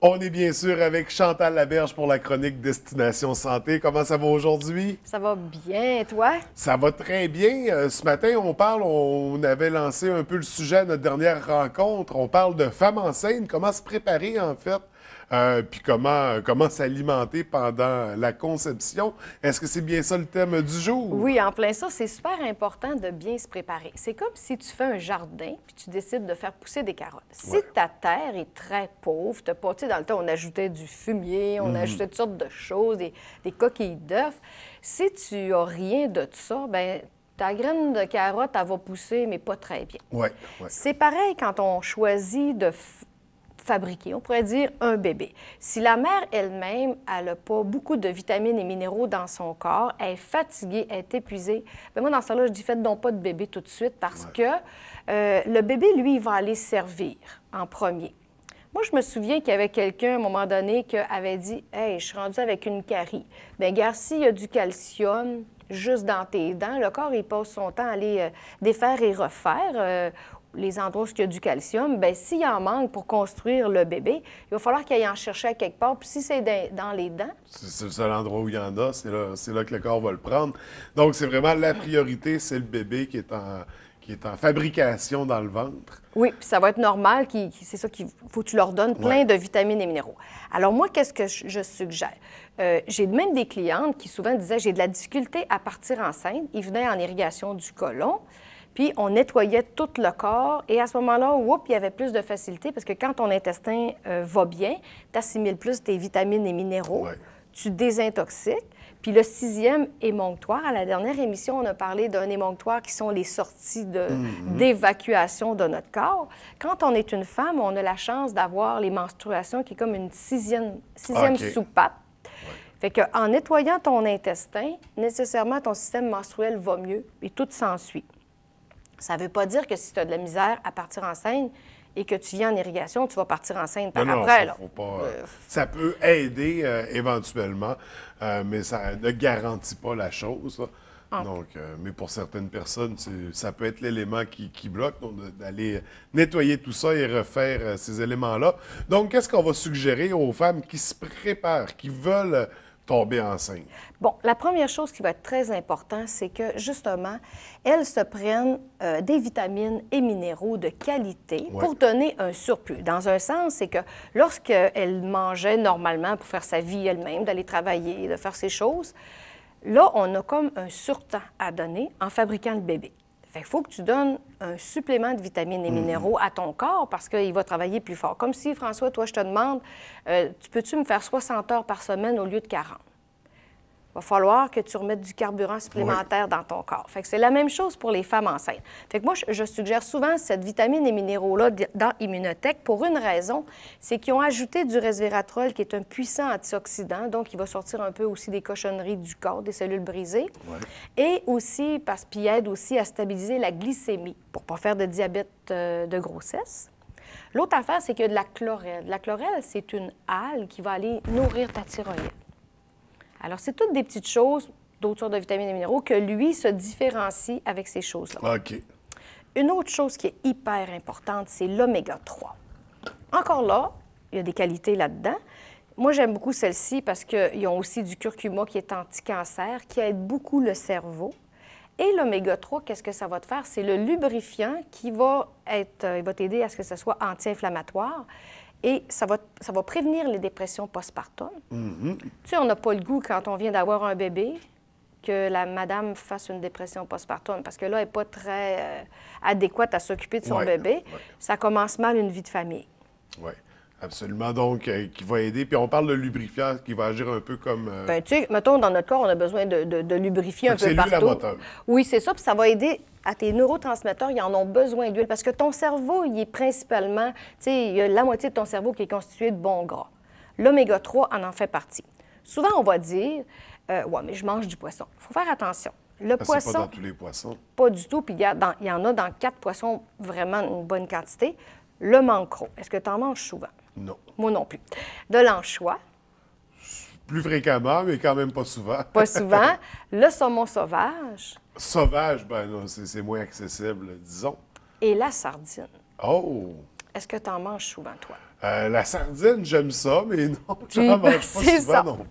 On est bien sûr avec Chantal Laberge pour la chronique Destination Santé. Comment ça va aujourd'hui? Ça va bien, et toi? Ça va très bien. Euh, ce matin, on parle, on avait lancé un peu le sujet à notre dernière rencontre. On parle de femmes scène. comment se préparer en fait euh, puis comment, euh, comment s'alimenter pendant la conception. Est-ce que c'est bien ça le thème du jour? Oui, en plein ça, c'est super important de bien se préparer. C'est comme si tu fais un jardin, puis tu décides de faire pousser des carottes. Si ta terre est très pauvre, tu pas, dans le temps, on ajoutait du fumier, on mhm. ajoutait toutes sortes de choses, des, coquilles d'œufs. Si tu as rien de tout ça, ben ta graine de carotte, elle va pousser, mais pas très bien. Ouais, ouais. C'est pareil quand on choisit de, on pourrait dire, un bébé. Si la mère elle-même, elle n'a pas beaucoup de vitamines et minéraux dans son corps, elle est fatiguée, elle est épuisée, bien, moi, dans ce là je dis faites donc pas de bébé tout de suite parce que euh, le bébé, lui, il va aller servir en premier. Moi, je me souviens qu'il y avait quelqu'un à un moment donné qui avait dit Hey, je suis rendu avec une carie. Bien, Garci, il y a du calcium juste dans tes dents. Le corps, il passe son temps à les euh, défaire et refaire. Euh, les endroits où il y a du calcium, ben s'il en manque pour construire le bébé, il va falloir qu'il aille en chercher à quelque part. Puis si c'est dans les dents... C'est le seul endroit où il y en a, c'est là, là, que le corps va le prendre. Donc, c'est vraiment la priorité, c'est le bébé qui est en qui est en fabrication dans le ventre. Oui, puis ça va être normal, c'est ça qu'il faut que tu leur donnes plein de vitamines et minéraux. Alors moi, qu'est-ce que je suggère? Euh, j'ai même des clientes qui souvent disaient, j'ai de la difficulté à partir enceinte. Ils venaient en irrigation du côlon. Puis on nettoyait tout le corps et à ce moment-là, il y avait plus de facilité parce que quand ton intestin euh, va bien, tu assimiles plus tes vitamines et minéraux, tu désintoxiques. Puis le sixième émonctoire, à la dernière émission, on a parlé d'un émonctoire qui sont les sorties mm-hmm. d'évacuation de, notre corps. Quand on est une femme, on a la chance d'avoir les menstruations qui est comme une sixième, sixième ah, soupape. Ouais. Fait qu'en nettoyant ton intestin, nécessairement ton système menstruel va mieux et tout s'ensuit. Ça ne veut pas dire que si tu as de la misère à partir en scène et que tu viens en irrigation, tu vas partir en scène par après. Non, euh, ça, peut aider euh, éventuellement, euh, mais ça ne garantit pas la chose. Ah. Donc, mais pour certaines personnes, ça peut être l'élément qui, qui, bloque, d'aller nettoyer tout ça et refaire ces éléments-là. Donc, qu'est-ce qu'on va suggérer aux femmes qui se préparent, qui veulent enceinte? Bon, la première chose qui va être très importante, c'est que justement, elles se prennent euh, des vitamines et minéraux de qualité pour donner un surplus. Dans un sens, c'est que lorsqu'elles mangeaient normalement pour faire sa vie elle-même, d'aller travailler, de faire ses choses, là, on a comme un surtemps à donner en fabriquant le bébé il faut que tu donnes un supplément de vitamines et mhm. minéraux à ton corps parce qu'il va travailler plus fort. Comme si, François, toi, je te demande, euh, tu peux-tu me faire 60 heures par semaine au lieu de 40? va falloir que tu remettes du carburant supplémentaire dans ton corps. Fait que c'est la même chose pour les femmes enceintes. moi, je suggère souvent cette vitamine et minéraux-là dans Immunotech pour une raison, c'est qu'ils ont ajouté du resveratrol qui est un puissant antioxydant, donc il va sortir un peu aussi des cochonneries du corps, des cellules brisées. Et aussi, parce qu'il aide aussi à stabiliser la glycémie pour pas faire de diabète euh, de grossesse. L'autre affaire, c'est qu'il y a de la chlorelle. La chlorelle, c'est une algue qui va aller nourrir ta thyroïde. Alors, c'est toutes des petites choses, d'autres sortes de vitamines et minéraux, que lui se différencie avec ces choses-là. OK. Une autre chose qui est hyper importante, c'est l'oméga 3. Encore là, il y a des qualités là-dedans. Moi, j'aime beaucoup celle-ci parce qu'ils ont aussi du curcuma qui est anti-cancer, qui aide beaucoup le cerveau. Et l'oméga 3, qu'est-ce que ça va te faire? C'est le lubrifiant qui va être, euh, va t'aider à ce que ce soit anti-inflammatoire et ça va, ça va prévenir les dépressions postpartum. partum mm-hmm. Tu sais, on n'a pas le goût quand on vient d'avoir un bébé que la madame fasse une dépression postpartum parce que là, elle n'est pas très euh, adéquate à s'occuper de son bébé. Ça commence mal une vie de famille. Oui. Absolument, donc, euh, qui va aider. Puis on parle de lubrifiant qui va agir un peu comme. Euh, ben, tu sais, mettons, dans notre corps, on a besoin de, de, lubrifier un peu partout. C'est moteur. Oui, c'est ça. Puis ça va aider à tes neurotransmetteurs, ils en ont besoin d'huile parce que ton cerveau, il est principalement, tu sais, il y a la moitié de ton cerveau qui est constitué de bons gras. L'oméga 3 en en fait partie. Souvent, on va dire, euh, ouais, mais je mange du poisson. Il faut faire attention. Le poisson. poisson. Pas dans tous les poissons. Pas du tout. Puis il il y en a dans quatre poissons vraiment une bonne quantité. Le mancro, est-ce que tu en manges souvent? Non. Moi non plus. De l'anchois. Plus fréquemment, mais quand même pas souvent. Pas souvent. Le saumon sauvage. Sauvage, ben non, c'est moins accessible, disons. Et la sardine. Oh! Est-ce que tu en manges souvent, toi? Euh, la sardine, j'aime ça, mais non, je n'en mange pas souvent non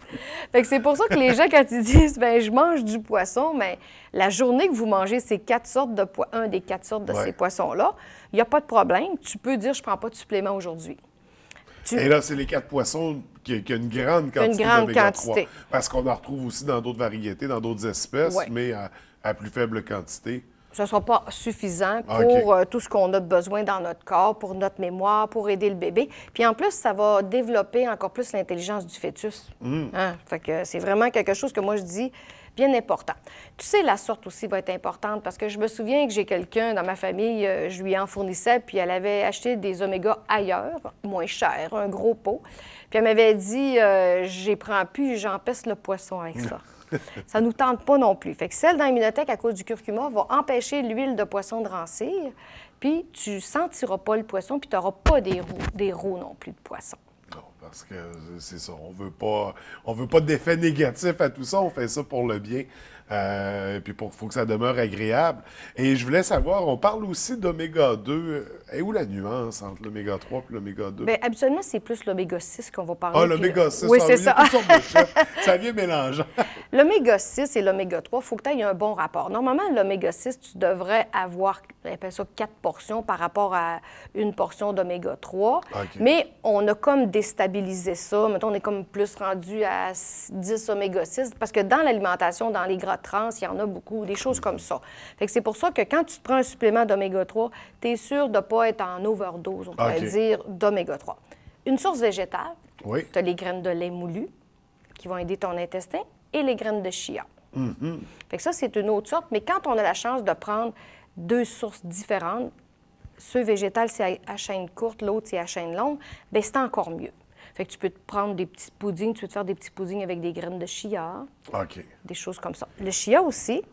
c'est pour ça que les gens, quand ils disent ben, « je mange du poisson ben, », mais la journée que vous mangez ces quatre sortes de poissons, un des quatre sortes de ces poissons-là, il n'y a pas de problème. Tu peux dire « je prends pas de supplément aujourd'hui ». Et là, c'est les quatre poissons qui, qui ont une grande quantité une Parce qu'on en retrouve aussi dans d'autres variétés, dans d'autres espèces, mais à, plus faible quantité ce ne sera pas suffisant ah, pour euh, tout ce qu'on a besoin dans notre corps, pour notre mémoire, pour aider le bébé. Puis en plus, ça va développer encore plus l'intelligence du fœtus. Mm. Hein? Fait que c'est vraiment quelque chose que moi je dis bien important. Tu sais, la sorte aussi va être importante parce que je me souviens que j'ai quelqu'un dans ma famille, euh, je lui en fournissais, puis elle avait acheté des oméga ailleurs, moins cher, un gros pot. Puis elle m'avait dit, euh, j'y prends plus, j'empêche le poisson avec ça. ça nous tente pas non plus. Fait que celle dans l'immunothèque, à cause du curcuma, va empêcher l'huile de poisson de rancir, puis tu sentiras pas le poisson, puis tu n'auras pas des des roues non plus de poisson. Parce que c'est ça, on veut pas, on veut pas d'effet négatif à tout ça, on fait ça pour le bien. Euh, et puis pour faut que ça demeure agréable. Et je voulais savoir, on parle aussi d'oméga 2. Et où la nuance entre l'oméga 3 et l'oméga 2? Bien, habituellement, c'est plus l'oméga 6 qu'on va parler. Ah, l'oméga 6, oui, ah, c'est ça. ça vient mélangeant. L'oméga 6 et l'oméga 3, il faut que tu aies un bon rapport. Normalement, l'oméga 6, tu devrais avoir, appelle ça, quatre portions par rapport à une portion d'oméga 3. Mais on a comme déstabilisé ça. Maintenant, on est comme plus rendu à 10 oméga 6 parce que dans l'alimentation, dans les gras trans, il y en a beaucoup, des choses comme ça. c'est pour ça que quand tu prends un supplément d'oméga 3, tu es sûr de ne pas être en overdose, on pourrait dire, d'oméga 3. Une source végétale, tu as les graines de lait moulu qui vont aider ton intestin et les graines de chia. Mm-hmm. Fait ça, c'est une autre sorte, mais quand on a la chance de prendre deux sources différentes, ce végétal, c'est à chaîne courte, l'autre, c'est à chaîne longue, bien, c'est encore mieux. Fait que tu peux te prendre des petits poudings, tu peux te faire des petits poudings avec des graines de chia, des choses comme ça. Le chia aussi,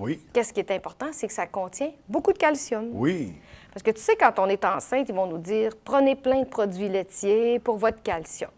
oui. qu'est-ce qui est important, c'est que ça contient beaucoup de calcium. Oui. Parce que tu sais, quand on est enceinte, ils vont nous dire prenez plein de produits laitiers pour votre calcium.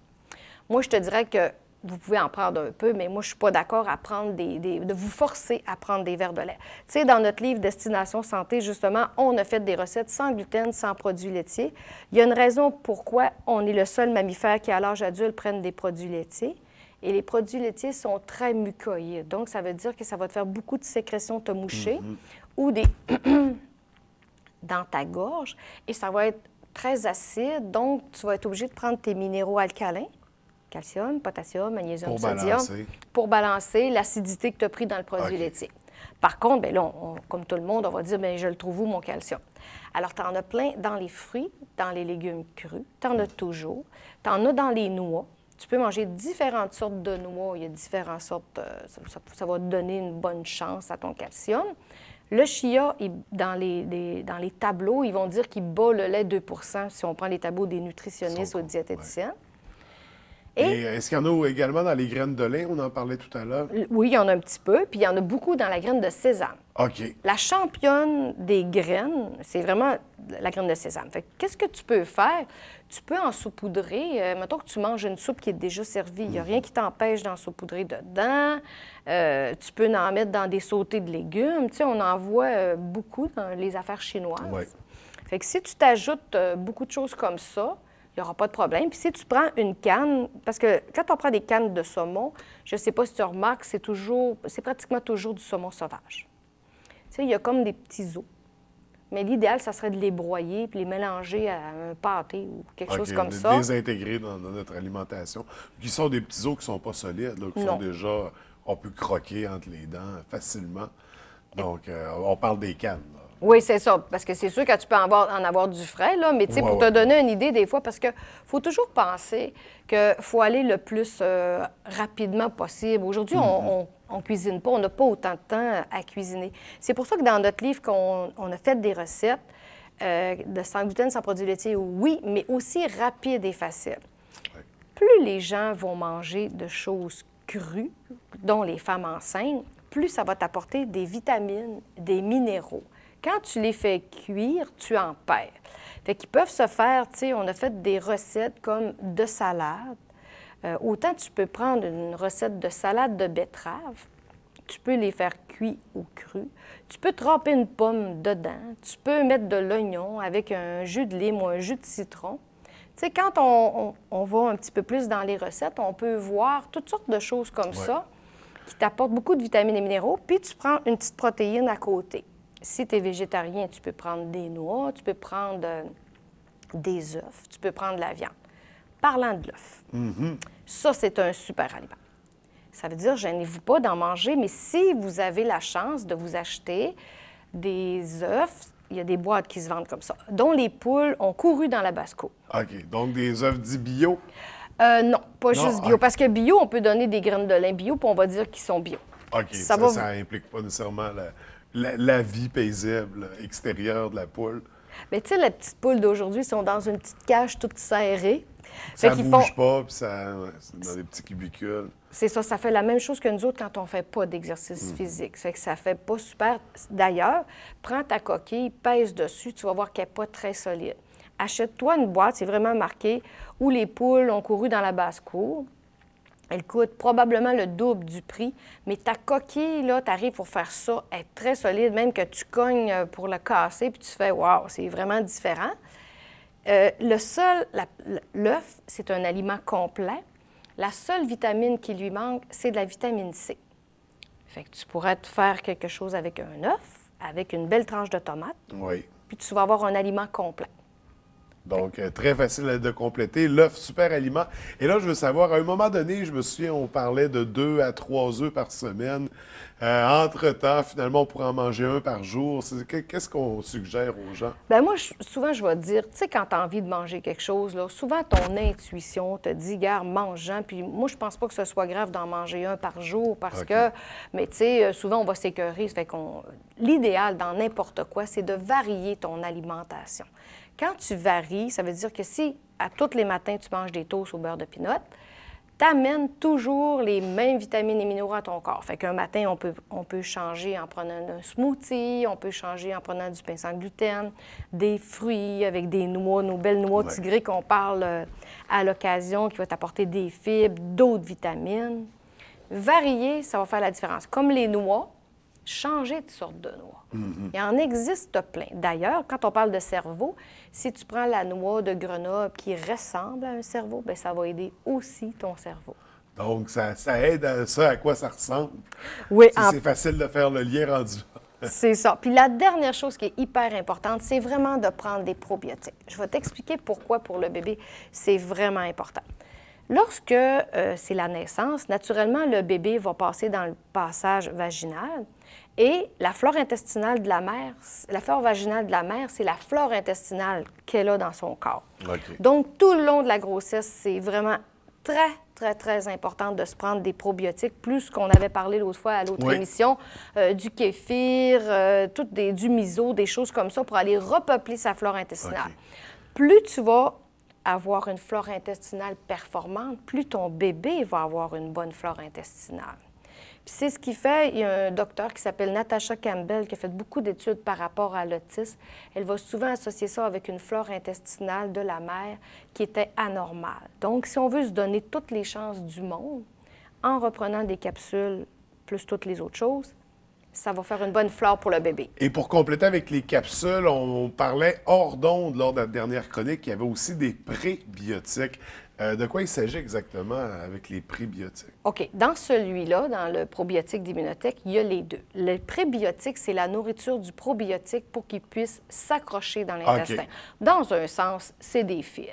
Moi, je te dirais que vous pouvez en prendre un peu, mais moi, je ne suis pas d'accord à prendre des, de vous forcer à prendre des verres de lait. Tu sais, dans notre livre Destination Santé, justement, on a fait des recettes sans gluten, sans produits laitiers. Il y a une raison pourquoi on est le seul mammifère qui, à l'âge adulte, prenne des produits laitiers. Et les produits laitiers sont très mucoïdes. Donc, ça veut dire que ça va te faire beaucoup de sécrétions te moucher mm-hmm. ou des... dans ta gorge. Et ça va être très acide. Donc, tu vas être obligé de prendre tes minéraux alcalins calcium, potassium, magnésium, sodium, pour balancer l'acidité que tu as pris dans le produit laitier. Par contre, ben comme tout le monde, on va dire, bien, je le trouve où, mon calcium? Alors, tu en as plein dans les fruits, dans les légumes crus, tu en as toujours. Tu en as dans les noix. Tu peux manger différentes sortes de noix. Il y a différentes sortes. Euh, ça, va te donner une bonne chance à ton calcium. Le chia, dans, les, dans les tableaux, ils vont dire qu'il bat le lait 2 si on prend les tableaux des nutritionnistes ou des diététiciennes. Euh, est-ce qu'il y en a également dans les graines de lin? On en parlait tout à l'heure. Oui, il y en a un petit peu, puis il y en a beaucoup dans la graine de sésame. OK. La championne des graines, c'est vraiment la graine de sésame. Fait qu'est-ce que tu peux faire? Tu peux en saupoudrer. Euh, mettons que tu manges une soupe qui est déjà servie. Il n'y a rien qui t'empêche d'en saupoudrer dedans. Euh, tu peux en mettre dans des sautés de légumes. Tu sais, on en voit beaucoup dans les affaires chinoises. Ouais. Fait que si tu t'ajoutes beaucoup de choses comme ça, il n'y aura pas de problème. Puis si tu prends une canne, parce que quand on prend des cannes de saumon, je ne sais pas si tu remarques, c'est toujours, c'est pratiquement toujours du saumon sauvage. Tu sais, il y a comme des petits os. Mais l'idéal, ça serait de les broyer puis les mélanger à un pâté ou quelque chose comme ça. ça. Les intégrer dans, notre alimentation. Qui sont des petits os qui ne sont pas solides, donc qui sont déjà. On peut croquer entre les dents facilement. Donc, euh, on parle des cannes. Là. Oui, c'est ça. Parce que c'est sûr que tu peux en avoir, en avoir du frais, là, mais pour te donner une idée des fois, parce que faut toujours penser qu'il faut aller le plus euh, rapidement possible. Aujourd'hui, on mhm. ne cuisine pas, on n'a pas autant de temps à cuisiner. C'est pour ça que dans notre livre, qu'on on a fait des recettes euh, de sans gluten, sans produits laitiers, oui, mais aussi rapides et faciles. Plus les gens vont manger de choses crues, dont les femmes enceintes, plus ça va t'apporter des vitamines, des minéraux quand tu les fais cuire, tu en perds. Fait qu'ils peuvent se faire, tu sais, on a fait des recettes comme de salade. Euh, autant tu peux prendre une recette de salade de betterave, tu peux les faire cuire ou crus. Tu peux tremper une pomme dedans. Tu peux mettre de l'oignon avec un jus de lime ou un jus de citron. Tu sais, quand on, va un petit peu plus dans les recettes, on peut voir toutes sortes de choses comme ça qui t'apportent beaucoup de vitamines et minéraux. Puis tu prends une petite protéine à côté si tu es végétarien, tu peux prendre des noix, tu peux prendre euh, des œufs, tu peux prendre de la viande. Parlant de l'œuf, mm-hmm. ça, c'est un super aliment. Ça veut dire, gênez-vous pas d'en manger, mais si vous avez la chance de vous acheter des œufs, il y a des boîtes qui se vendent comme ça, dont les poules ont couru dans la basse-cour. OK. Donc, des œufs dits bio? Euh, non, pas juste bio. Parce que bio, on peut donner des graines de lin bio, puis on va dire qu'ils sont bio. OK. Ça, ça, implique pas nécessairement la, la, vie paisible extérieure de la poule. Mais tu sais, les petites poules d'aujourd'hui sont dans une petite cage toute serrée. Ça ne bouge pas, puis ça, dans des petits cubicules. C'est ça, ça fait la même chose que nous autres quand on ne fait pas d'exercice mm. physique. Fait que ça fait pas super. D'ailleurs, prends ta coquille, pèse dessus, tu vas voir qu'elle n'est pas très solide. Achète-toi une boîte, c'est vraiment marqué, où les poules ont couru dans la basse-cour. Elle coûte probablement le double du prix, mais ta coquille, là, t'arrives pour faire ça, est très solide, même que tu cognes euh, pour la casser, puis tu fais « wow, c'est vraiment différent euh, Le seul, l'œuf, c'est un aliment complet. La seule vitamine qui lui manque, c'est de la vitamine C. Fait que tu pourrais te faire quelque chose avec un œuf, avec une belle tranche de tomate, oui. puis tu vas avoir un aliment complet. Donc, euh, très facile de compléter. L'œuf, super aliment. Et là, je veux savoir, à un moment donné, je me souviens, on parlait de deux à trois œufs par semaine. Euh, entre-temps, finalement, on pourrait en manger un par jour. Qu'est-ce qu'on suggère aux gens? Bien, moi, souvent, je vais dire, tu sais, quand tu as envie de manger quelque chose, souvent, ton intuition te dit, garde mange-en. Puis moi, je pense pas que ce soit grave d'en manger un par jour parce que, mais tu sais, euh, souvent, on va s'écœurer. fait qu'on... L'idéal dans n'importe quoi, c'est de varier ton alimentation. Quand tu varies, ça veut dire que si à tous les matins tu manges des toasts au beurre de tu amènes toujours les mêmes vitamines et minéraux à ton corps. Fait qu'un matin, on peut, on peut changer en prenant un smoothie, on peut changer en prenant du pain sans gluten, des fruits avec des noix, nos belles noix de tigrées qu'on parle euh, à l'occasion, qui vont t'apporter des fibres, d'autres vitamines. Varier, ça va faire la différence. Comme les noix, changer de sorte de noix. Mhm. Il en existe plein. D'ailleurs, quand on parle de cerveau, si tu prends la noix de Grenoble qui ressemble à un cerveau, bien, ça va aider aussi ton cerveau. Donc, ça, aide à ça à quoi ça ressemble. Oui. C'est facile de faire le lien rendu. c'est ça. Puis la dernière chose qui est hyper importante, c'est vraiment de prendre des probiotiques. Je vais t'expliquer pourquoi pour le bébé, c'est vraiment important. Lorsque euh, c'est la naissance, naturellement, le bébé va passer dans le passage vaginal. Et la flore intestinale de la mère, la flore vaginale de la mère, c'est la flore intestinale qu'elle a dans son corps. Donc, tout le long de la grossesse, c'est vraiment très, très, très important de se prendre des probiotiques, plus qu'on avait parlé l'autre fois à l'autre émission, euh, du kéfir, euh, des, du miso, des choses comme ça pour aller repeupler sa flore intestinale. Plus tu vas avoir une flore intestinale performante, plus ton bébé va avoir une bonne flore intestinale c'est ce qui fait, il y a un docteur qui s'appelle Natasha Campbell qui a fait beaucoup d'études par rapport à l'autisme. Elle va souvent associer ça avec une flore intestinale de la mère qui était anormale. Donc, si on veut se donner toutes les chances du monde en reprenant des capsules plus toutes les autres choses, ça va faire une bonne flore pour le bébé. Et pour compléter avec les capsules, on parlait hors d'onde lors de la dernière chronique, il y avait aussi des prébiotiques. Euh, de quoi il s'agit exactement avec les prébiotiques? OK. Dans celui-là, dans le probiotique d'immunothèque, il y a les deux. Le prébiotique, c'est la nourriture du probiotique pour qu'il puisse s'accrocher dans l'intestin. Dans un sens, c'est des fils.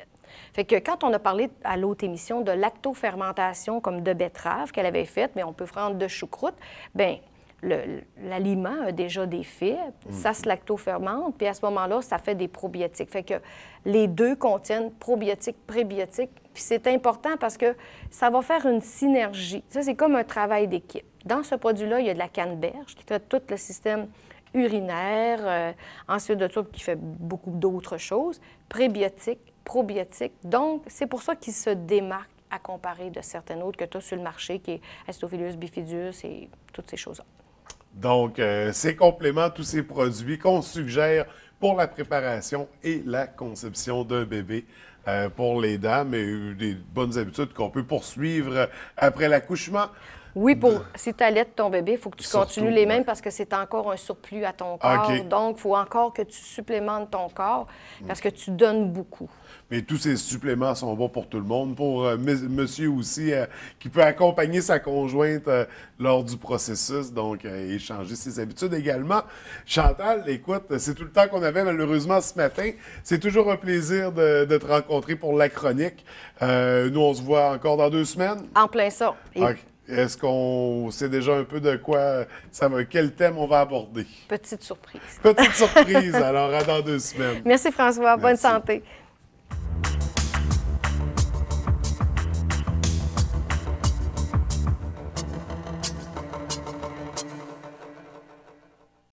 Fait que quand on a parlé à l'autre émission de lactofermentation comme de betterave qu'elle avait faite, mais on peut prendre de choucroute, bien, l'aliment a déjà des fibres, mm-hmm. ça se lactofermente, puis à ce moment-là, ça fait des probiotiques. Fait que les deux contiennent probiotiques, prébiotiques puis c'est important parce que ça va faire une synergie. Ça, c'est comme un travail d'équipe. Dans ce produit-là, il y a de la canneberge qui traite tout le système urinaire, euh, ensuite de tout qui fait beaucoup d'autres choses, prébiotiques, probiotiques. Donc, c'est pour ça qu'il se démarque à comparer de certaines autres que tu as sur le marché, qui est Astophilus, bifidus et toutes ces choses-là. Donc, euh, ces compléments, tous ces produits qu'on suggère pour la préparation et la conception d'un bébé. Euh, pour les dames et euh, des bonnes habitudes qu'on peut poursuivre après l'accouchement. Oui, pour, si tu allaites ton bébé, il faut que tu continues les mêmes parce que c'est encore un surplus à ton ah, corps. Donc, il faut encore que tu supplémentes ton corps parce que tu donnes beaucoup. Mais tous ces suppléments sont bons pour tout le monde, pour euh, monsieur aussi, euh, qui peut accompagner sa conjointe euh, lors du processus, donc échanger ses habitudes également. Chantal, écoute, c'est tout le temps qu'on avait malheureusement ce matin. C'est toujours un plaisir de, te rencontrer pour la chronique. nous, on se voit encore dans deux semaines. En plein ça. Est-ce qu'on sait déjà un peu de quoi ça quel thème on va aborder? Petite surprise. Petite surprise, alors à dans deux semaines. Merci François, bonne santé.